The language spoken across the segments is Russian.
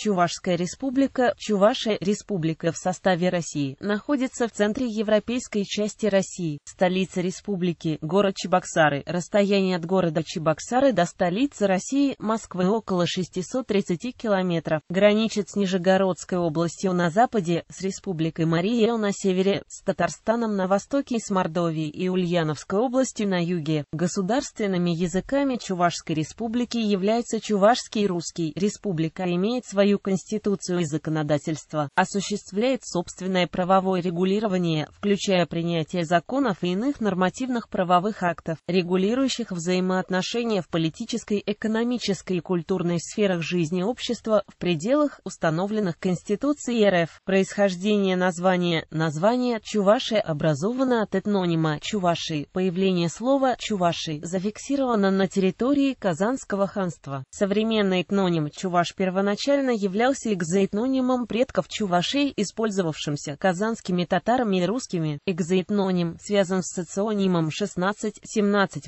Чувашская республика, Чувашия республика в составе России, находится в центре европейской части России, столица республики, город Чебоксары. Расстояние от города Чебоксары до столицы России, Москвы около 630 километров, граничит с Нижегородской областью на западе, с республикой Мария на севере, с Татарстаном на востоке и с Мордовией и Ульяновской областью на юге. Государственными языками Чувашской республики является чувашский и русский. Республика имеет свои свою конституцию и законодательство, осуществляет собственное правовое регулирование, включая принятие законов и иных нормативных правовых актов, регулирующих взаимоотношения в политической, экономической и культурной сферах жизни общества в пределах установленных Конституцией РФ. Происхождение названия Название Чуваши образовано от этнонима Чуваши. Появление слова Чуваши зафиксировано на территории Казанского ханства. Современный этноним Чуваш первоначально являлся экзоэтнонимом предков чувашей, использовавшимся казанскими татарами и русскими. Экзоэтноним связан с соционимом 16-17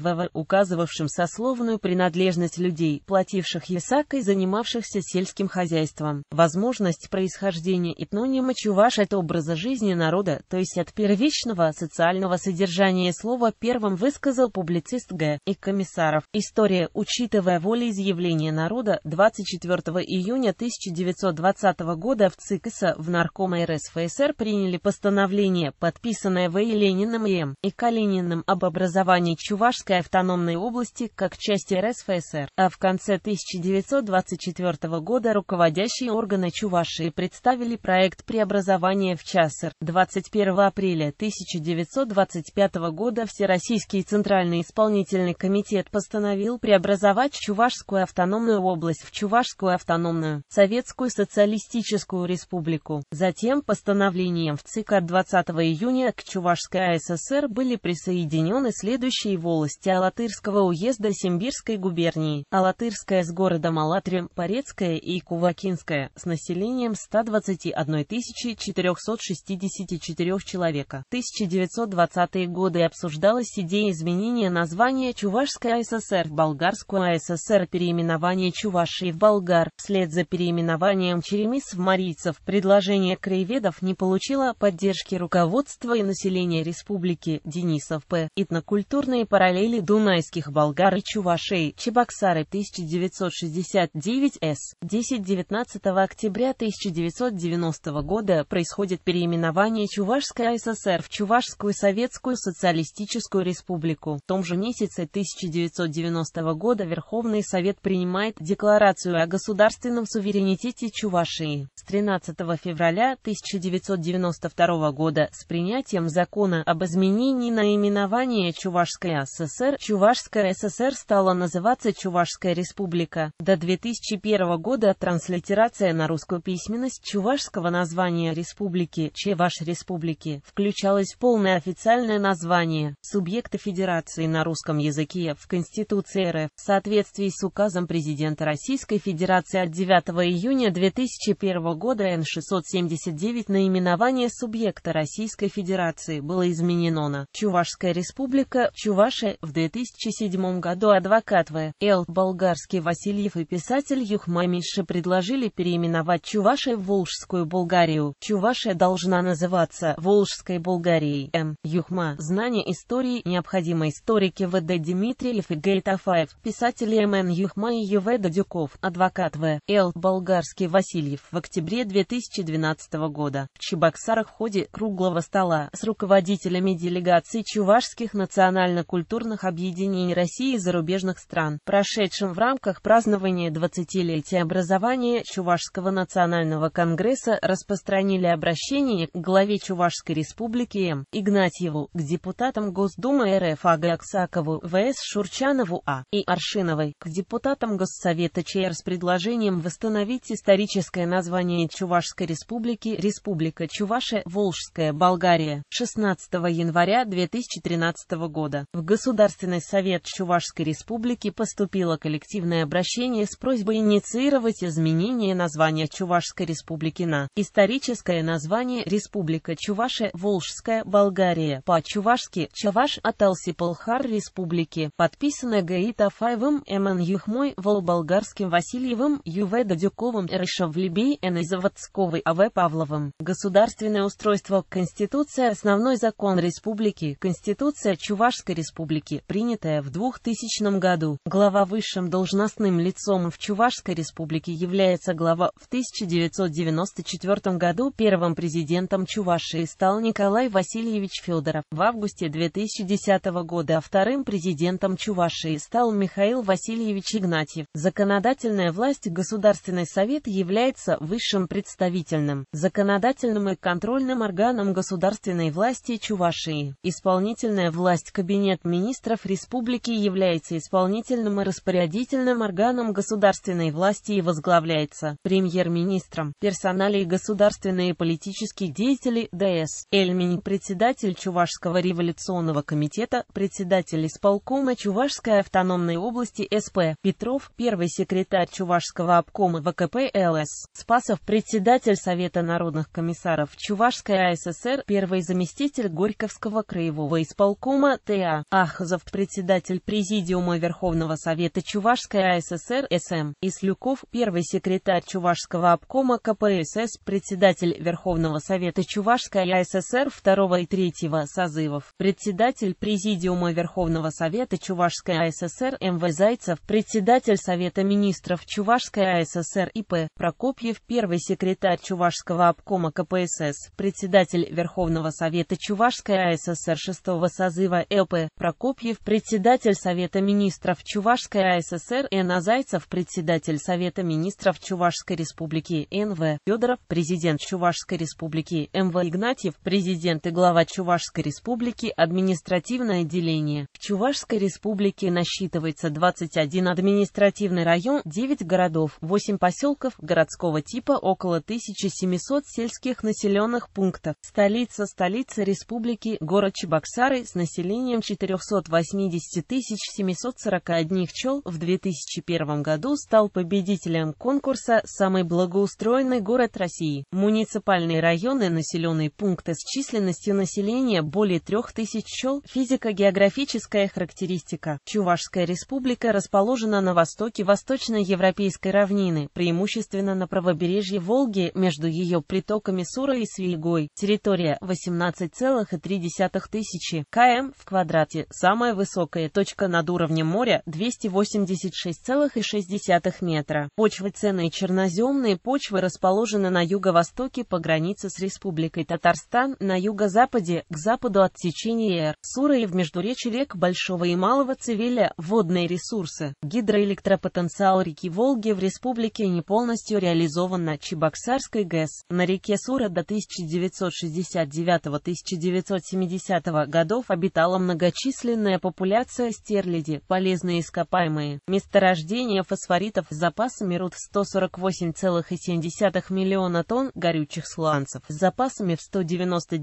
ВВ, указывавшим сословную принадлежность людей, плативших ясакой, занимавшихся сельским хозяйством. Возможность происхождения этнонима чуваш от образа жизни народа, то есть от первичного социального содержания слова первым высказал публицист Г. и комиссаров. История, учитывая волеизъявление народа, 24 июня 1900 1920 года в ЦИКСа в Нарком РСФСР приняли постановление, подписанное В. И. Лениным и М. и Калининым об образовании Чувашской автономной области как части РСФСР, а в конце 1924 года руководящие органы Чувашии представили проект преобразования в ЧАСР. 21 апреля 1925 года Всероссийский Центральный исполнительный комитет постановил преобразовать Чувашскую автономную область в Чувашскую автономную. Совет Советскую Социалистическую Республику. Затем постановлением в ЦИК от 20 июня к Чувашской АССР были присоединены следующие волости Алатырского уезда Симбирской губернии, Алатырская с городом Алатрем, Порецкая и Кувакинская с населением 121 464 человека. 1920-е годы обсуждалась идея изменения названия Чувашской АССР в Болгарскую АССР, переименование Чувашии в Болгар, вслед за переименованием наименованием черемис-марийцев предложение краеведов не получило поддержки руководства и населения республики Денисов П. Этнокультурные параллели дунайских болгар и чувашей Чебоксары 1969 С. 10-19 октября 1990 года происходит переименование Чувашской ССР в Чувашскую Советскую Социалистическую Республику. В том же месяце 1990 года Верховный Совет принимает Декларацию о государственном суверенитете суверенитете Чувашии. С 13 февраля 1992 года с принятием закона об изменении наименования Чувашской ССР Чувашская ССР стала называться Чувашская республика. До 2001 года транслитерация на русскую письменность чувашского названия республики Чеваш республики включалась в полное официальное название субъекта федерации на русском языке в Конституции РФ в соответствии с указом президента Российской Федерации от 9 июня июня 2001 года Н-679 наименование субъекта Российской Федерации было изменено на Чувашская Республика, Чуваши. В 2007 году адвокат В. Л. Болгарский Васильев и писатель Юхма Миши предложили переименовать Чуваши в Волжскую Болгарию. Чувашия должна называться Волжской Болгарией. М. Юхма. Знание истории необходимо историки В.Д. Дмитриев и Гейтафаев, писатели М.Н. Юхма и Ю.В. Дадюков, адвокат В. Л. Болгария болгарский Васильев в октябре 2012 года в Чебоксарах в ходе круглого стола с руководителями делегаций чувашских национально-культурных объединений России и зарубежных стран, прошедшим в рамках празднования 20-летия образования Чувашского национального конгресса распространили обращение к главе Чувашской республики М. Игнатьеву, к депутатам Госдумы РФ Ага ВС Шурчанову А. и Аршиновой, к депутатам Госсовета ЧР с предложением восстановить восстановить историческое название Чувашской республики Республика Чувашия, Волжская, Болгария, 16 января 2013 года. В Государственный совет Чувашской республики поступило коллективное обращение с просьбой инициировать изменение названия Чувашской республики на историческое название Республика Чувашия, Волжская, Болгария, по-чувашски Чаваш Аталсипалхар Республики, подписанное Гаита Фаевым Эман Юхмой Волболгарским Васильевым Юведа Дюк Рыбаковым, Рышавлебей, Н. Заводсковой, А.В. Павловым. Государственное устройство, Конституция, основной закон республики, Конституция Чувашской республики, принятая в 2000 году. Глава высшим должностным лицом в Чувашской республике является глава. В 1994 году первым президентом Чувашии стал Николай Васильевич Федоров. В августе 2010 года вторым президентом Чувашии стал Михаил Васильевич Игнатьев. Законодательная власть Государственной Совет является высшим представительным, законодательным и контрольным органом государственной власти Чувашии. Исполнительная власть Кабинет министров республики является исполнительным и распорядительным органом государственной власти и возглавляется премьер-министром. Персонали и государственные политические деятели ДС. Эльмин, председатель Чувашского революционного комитета, председатель исполкома Чувашской автономной области СП. Петров – первый секретарь Чувашского обкома ВК КПЛС Спасов, председатель Совета народных комиссаров Чувашской АССР, первый заместитель Горьковского краевого исполкома ТА. Ахазов, председатель Президиума Верховного Совета Чувашской АССР СМ. Ислюков, первый секретарь Чувашского обкома КПСС, председатель Верховного Совета Чувашской АССР Второго и третьего созывов, председатель Президиума Верховного Совета Чувашской АССР МВ Зайцев, председатель Совета Министров Чувашской АССР и.П. Прокопьев, первый секретарь Чувашского обкома КПСС, председатель Верховного Совета Чувашской АССР 6 созыва ЭП, Прокопьев, председатель Совета министров Чувашской АССР Н. Азайцев, председатель Совета министров Чувашской республики Н.В. Федоров, президент Чувашской республики М.В. Игнатьев, президент и глава Чувашской республики, административное деление. В Чувашской республике насчитывается 21 административный район, 9 городов, 8 поселков, поселков городского типа около 1700 сельских населенных пунктов. Столица столица республики город Чебоксары с населением 480 741 чел в 2001 году стал победителем конкурса «Самый благоустроенный город России». Муниципальные районы, населенные пункты с численностью населения более 3000 чел физико-географическая характеристика. Чувашская республика расположена на востоке восточноевропейской равнины, преимущественно преимущественно на правобережье Волги, между ее притоками Сура и Свильгой. Территория 18,3 тысячи км в квадрате. Самая высокая точка над уровнем моря 286,6 метра. Почвы ценные черноземные почвы расположены на юго-востоке по границе с Республикой Татарстан, на юго-западе, к западу от течения Р. Сура и в междуречи рек Большого и Малого Цивиля, водные ресурсы. Гидроэлектропотенциал реки Волги в республике не полностью реализован на Чебоксарской ГЭС. На реке Сура до 1969-1970 годов обитала многочисленная популяция стерляди, полезные ископаемые, месторождения фосфоритов с запасами руд в 148,7 миллиона тонн, горючих сланцев с запасами в 199,1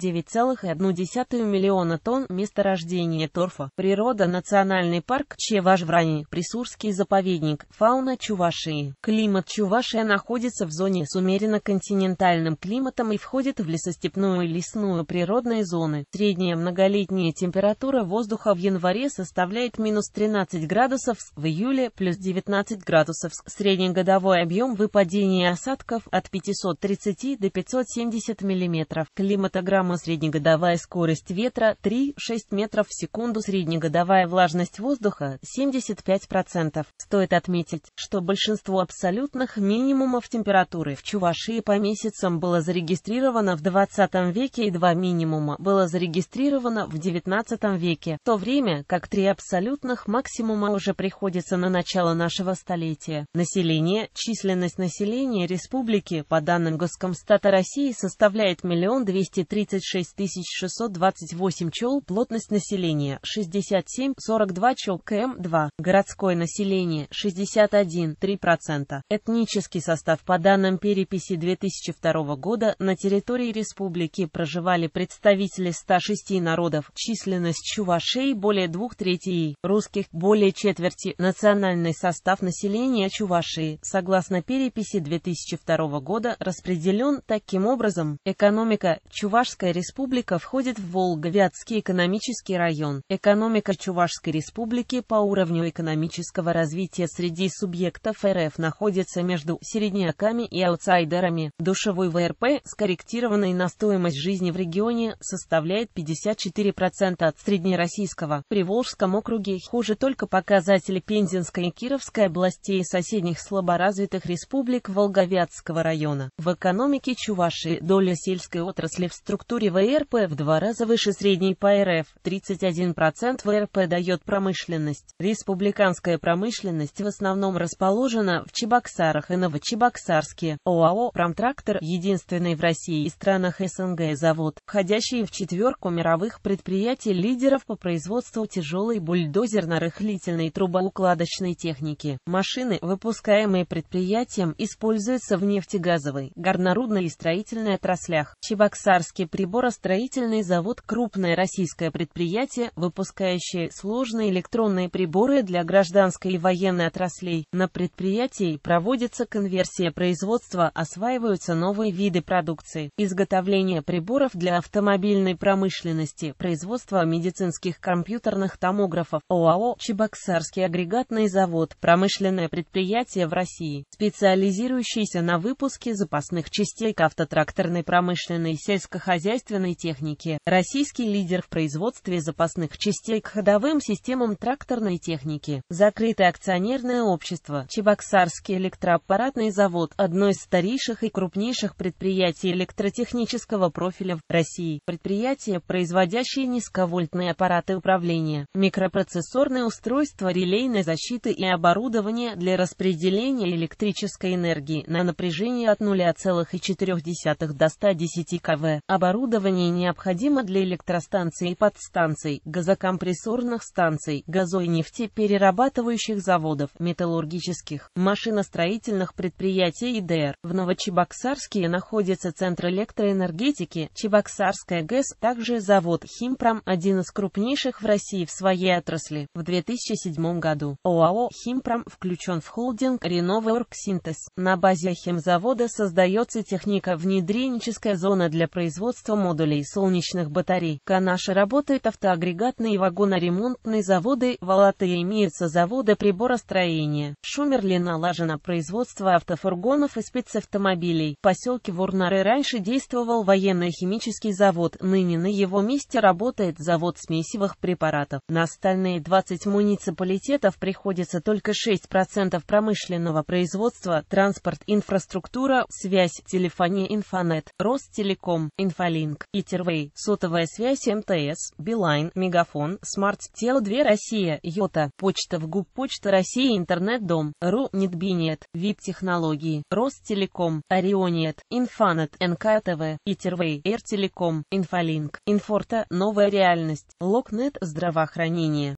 миллиона тонн, месторождение торфа. Природа, национальный парк Чеваш-Врани, Присурский заповедник, фауна Чувашии, климат Чувашии. Чувашия находится в зоне с умеренно континентальным климатом и входит в лесостепную и лесную природные зоны. Средняя многолетняя температура воздуха в январе составляет минус 13 градусов, в июле плюс 19 градусов. Среднегодовой объем выпадения осадков от 530 до 570 мм. Климатограмма среднегодовая скорость ветра 3-6 метров в секунду. Среднегодовая влажность воздуха 75%. Стоит отметить, что большинство абсолютных дневных минимумов температуры в Чувашии по месяцам было зарегистрировано в 20 веке и два минимума было зарегистрировано в 19 веке, в то время как три абсолютных максимума уже приходится на начало нашего столетия. Население, численность населения республики, по данным Госкомстата России, составляет 1 236 628 чел, плотность населения 67,42 чел км2, городское население 61,3%. Этническое Этнический состав по данным переписи 2002 года на территории республики проживали представители 106 народов, численность чувашей более двух третей, русских более четверти, национальный состав населения Чувашии, согласно переписи 2002 года, распределен таким образом. Экономика Чувашская республика входит в Волговятский экономический район. Экономика Чувашской республики по уровню экономического развития среди субъектов РФ находится между середняками и аутсайдерами. Душевой ВРП, скорректированный на стоимость жизни в регионе, составляет 54% от среднероссийского. При Волжском округе хуже только показатели Пензенской и Кировской областей и соседних слаборазвитых республик Волговятского района. В экономике Чувашии доля сельской отрасли в структуре ВРП в два раза выше средней по РФ. 31% ВРП дает промышленность. Республиканская промышленность в основном расположена в Чебоксарах. И Чебоксарске. ОАО «Промтрактор» — единственный в России и странах СНГ завод, входящий в четверку мировых предприятий-лидеров по производству тяжелой бульдозерно-рыхлительной трубоукладочной техники. Машины, выпускаемые предприятием, используются в нефтегазовой, горнорудной и строительной отраслях. Чебоксарский приборостроительный завод – крупное российское предприятие, выпускающее сложные электронные приборы для гражданской и военной отраслей. На предприятии проводится проводится конверсия производства, осваиваются новые виды продукции, изготовление приборов для автомобильной промышленности, производство медицинских компьютерных томографов, ОАО «Чебоксарский агрегатный завод», промышленное предприятие в России, специализирующееся на выпуске запасных частей к автотракторной промышленной сельскохозяйственной технике, российский лидер в производстве запасных частей к ходовым системам тракторной техники, закрытое акционерное общество, Чебоксарский электро аппаратный завод, одно из старейших и крупнейших предприятий электротехнического профиля в России. Предприятие, производящее низковольтные аппараты управления, микропроцессорные устройства релейной защиты и оборудование для распределения электрической энергии на напряжение от 0,4 до 110 КВ. Оборудование необходимо для электростанций и подстанций, газокомпрессорных станций, газо- и нефтеперерабатывающих заводов, металлургических, машиностроительных, строительных предприятий ИДР. В Новочебоксарске находится Центр электроэнергетики, Чебоксарская ГЭС, также завод «Химпром», один из крупнейших в России в своей отрасли. В 2007 году ОАО «Химпром» включен в холдинг «Реновеоргсинтез». На базе химзавода создается техника внедреническая зона для производства модулей солнечных батарей. Канаши работает автоагрегатные и вагоноремонтные заводы, в Алатае имеются заводы приборостроения. Шумерли налажено производство производства автофургонов и спецавтомобилей. В поселке Вурнары раньше действовал военно-химический завод, ныне на его месте работает завод смесевых препаратов. На остальные 20 муниципалитетов приходится только 6% промышленного производства, транспорт, инфраструктура, связь, телефония, инфонет, Ростелеком, Инфолинк, Итервей, сотовая связь, МТС, Билайн, Мегафон, Смарт, Тело 2 Россия, Йота, Почта в ГУП, Почта России, Интернет-дом, Ру, Нетбинет, ВИП-технологии, Ростелеком, Орионет, Инфанет, НКТВ, Питервей, Эртелеком, Инфолинк, Инфорта, Новая реальность, Локнет, Здравоохранение.